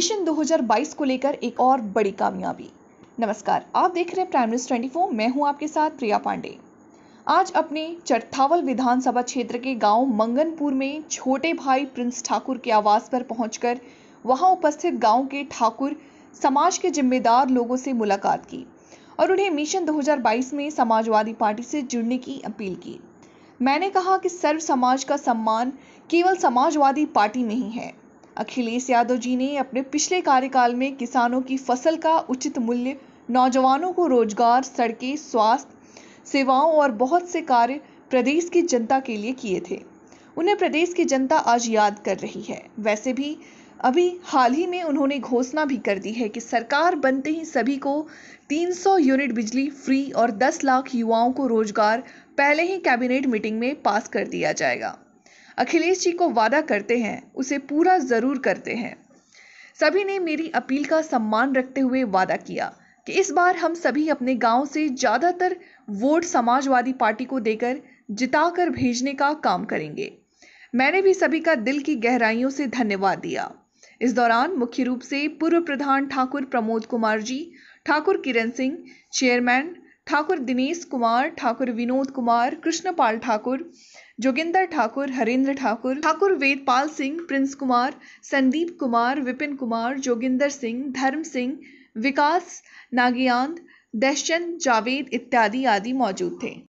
mission 2022 को लेकर एक और बड़ी कामयाबी नमस्कार आप देख रहे हैं प्राइम न्यूज ट्वेंटी मैं हूं आपके साथ प्रिया पांडे आज अपने चरथावल विधानसभा क्षेत्र के गांव मंगनपुर में छोटे भाई प्रिंस ठाकुर के आवास पर पहुंचकर वहां उपस्थित गांव के ठाकुर समाज के जिम्मेदार लोगों से मुलाकात की और उन्हें मिशन 2022 में समाजवादी पार्टी से जुड़ने की अपील की मैंने कहा कि सर्व समाज का सम्मान केवल समाजवादी पार्टी में ही है अखिलेश यादव जी ने अपने पिछले कार्यकाल में किसानों की फसल का उचित मूल्य नौजवानों को रोजगार सड़कें स्वास्थ्य सेवाओं और बहुत से कार्य प्रदेश की जनता के लिए किए थे उन्हें प्रदेश की जनता आज याद कर रही है वैसे भी अभी हाल ही में उन्होंने घोषणा भी कर दी है कि सरकार बनते ही सभी को 300 यूनिट बिजली फ्री और 10 लाख युवाओं को रोजगार पहले ही कैबिनेट मीटिंग में पास कर दिया जाएगा अखिलेश जी को वादा करते हैं उसे पूरा ज़रूर करते हैं सभी ने मेरी अपील का सम्मान रखते हुए वादा किया कि इस बार हम सभी अपने गांव से ज़्यादातर वोट समाजवादी पार्टी को देकर जिताकर भेजने का काम करेंगे मैंने भी सभी का दिल की गहराइयों से धन्यवाद दिया इस दौरान मुख्य रूप से पूर्व प्रधान ठाकुर प्रमोद कुमार जी ठाकुर किरण सिंह चेयरमैन ठाकुर दिनेश कुमार ठाकुर विनोद कुमार कृष्णपाल ठाकुर जोगिंदर ठाकुर हरेंद्र ठाकुर ठाकुर वेदपाल सिंह प्रिंस कुमार संदीप कुमार विपिन कुमार जोगिंदर सिंह धर्म सिंह विकास नागियांद दशचंद जावेद इत्यादि आदि मौजूद थे